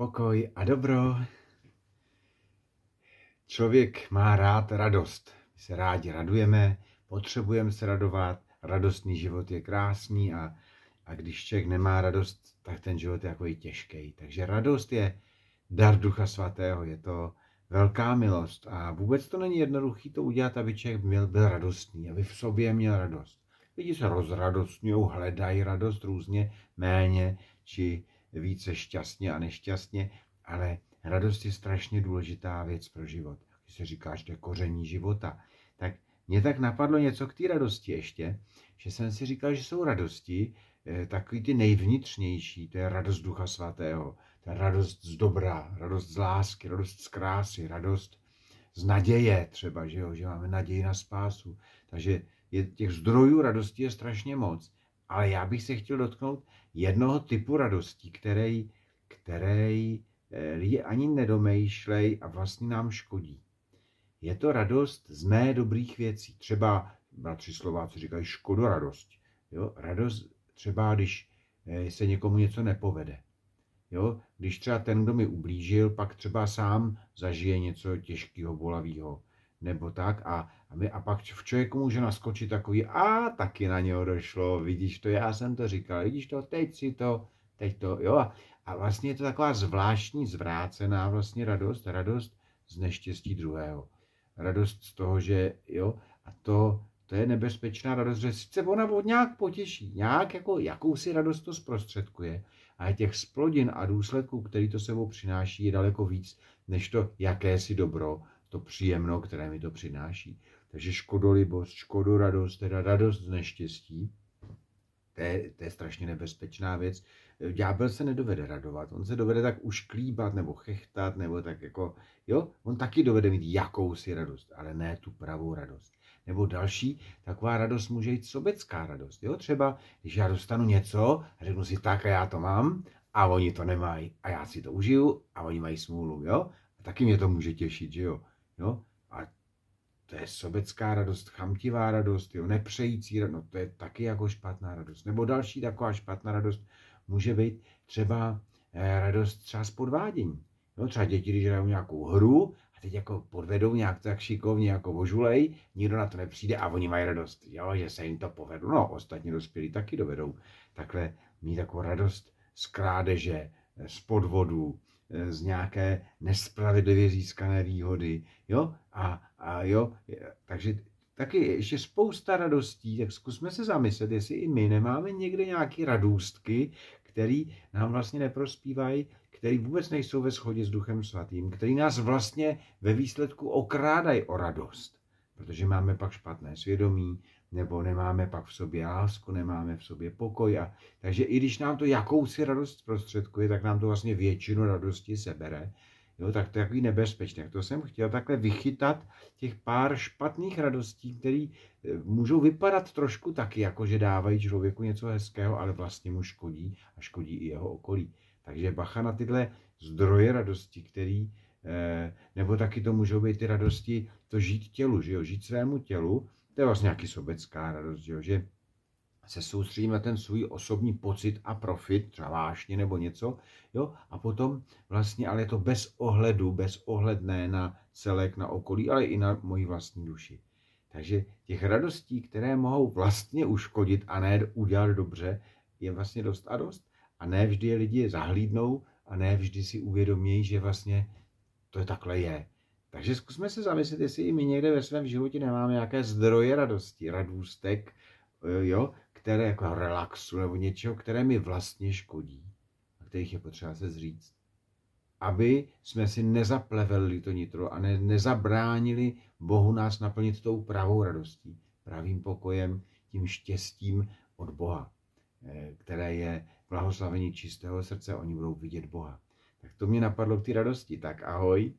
pokoj a dobro. Člověk má rád radost. My se rádi radujeme, potřebujeme se radovat, radostný život je krásný a, a když člověk nemá radost, tak ten život je jako i těžký. Takže radost je dar Ducha Svatého, je to velká milost a vůbec to není jednoduché to udělat, aby člověk měl, byl radostný, aby v sobě měl radost. Lidi se rozradostňují, hledají radost různě, méně či více šťastně a nešťastně, ale radost je strašně důležitá věc pro život. Když se říká, že to je koření života, tak mě tak napadlo něco k té radosti ještě, že jsem si říkal, že jsou radosti eh, takový ty nejvnitřnější, to je radost Ducha Svatého, je radost z dobra, radost z lásky, radost z krásy, radost z naděje třeba, že, jo, že máme naději na spásu. Takže je, těch zdrojů radosti je strašně moc. Ale já bych se chtěl dotknout jednoho typu radostí, který, který eh, lidi ani nedomýšlej a vlastně nám škodí. Je to radost z ne dobrých věcí. Třeba na tři slova, co říkají radost. Jo? Radost třeba, když eh, se někomu něco nepovede. Jo? Když třeba ten, kdo mi ublížil, pak třeba sám zažije něco těžkého, bolavého nebo tak a, a, my, a pak v člověku může naskočit takový, a taky na něho došlo, vidíš to, já jsem to říkal, vidíš to, teď si to, teď to, jo. A, a vlastně je to taková zvláštní, zvrácená vlastně radost, radost z neštěstí druhého. Radost z toho, že jo, a to, to je nebezpečná radost, že sice ona od nějak potěší, nějak jako jakousi radost to zprostředkuje, ale těch splodin a důsledků, který to sebou přináší, je daleko víc, než to jakési dobro, to příjemno, které mi to přináší. Takže škodolibost, škodoradost, teda radost z neštěstí, to je, to je strašně nebezpečná věc. Ďábel se nedovede radovat, on se dovede tak ušklíbat nebo chechtat, nebo tak jako, jo, on taky dovede mít jakousi radost, ale ne tu pravou radost. Nebo další, taková radost může jít sobecká radost, jo, třeba, když já dostanu něco a řeknu si tak a já to mám a oni to nemají a já si to užiju a oni mají smůlu, jo, a taky mě to může těšit, že jo. Jo? A to je sobecká radost, chamtivá radost, jo? nepřející radost, no to je taky jako špatná radost. Nebo další taková špatná radost může být třeba eh, radost třeba z podvádění. Jo? třeba děti, když hrajou nějakou hru a teď jako podvedou nějak tak šikovně, jako ožulej, nikdo na to nepřijde a oni mají radost, jo, že se jim to povedlo. No, ostatní dospělí taky dovedou takhle mít takovou radost z krádeže, Eh, z podvodu, eh, z nějaké nespravedlivě získané výhody. Jo? A, a jo, takže taky je ještě spousta radostí, tak zkusme se zamyslet, jestli i my nemáme někde nějaké radůstky, které nám vlastně neprospívají, které vůbec nejsou ve shodě s Duchem Svatým, který nás vlastně ve výsledku okrádají o radost protože máme pak špatné svědomí, nebo nemáme pak v sobě lásku, nemáme v sobě pokoj. A, takže i když nám to jakousi radost prostředkuje, tak nám to vlastně většinu radosti sebere. Jo, tak to je takový nebezpečné. To jsem chtěl takhle vychytat těch pár špatných radostí, které eh, můžou vypadat trošku taky, jako že dávají člověku něco hezkého, ale vlastně mu škodí a škodí i jeho okolí. Takže bacha na tyhle zdroje radosti, které Eh, nebo taky to můžou být ty radosti, to žít tělu, že jo, žít svému tělu, to je vlastně nějaký sobecká radost, že, jo? že se soustředím na ten svůj osobní pocit a profit, třeba vášně nebo něco, jo, a potom vlastně, ale je to bez ohledu, bez ohledné na celek, na okolí, ale i na moji vlastní duši. Takže těch radostí, které mohou vlastně uškodit a ne udělat dobře, je vlastně dost a dost. A ne vždy je lidi zahlídnou a ne vždy si uvědomí, že vlastně to je takhle je. Takže zkusme se zamyslet, jestli i my někde ve svém životě nemáme nějaké zdroje radosti, radůstek, e, jo, které jako relaxu nebo něčeho, které mi vlastně škodí a kterých je potřeba se zříct. Aby jsme si nezaplevelili to nitro a ne, nezabránili Bohu nás naplnit tou pravou radostí, pravým pokojem, tím štěstím od Boha, e, které je blahoslavení čistého srdce, oni budou vidět Boha. Tak to mě napadlo k té radosti. Tak ahoj.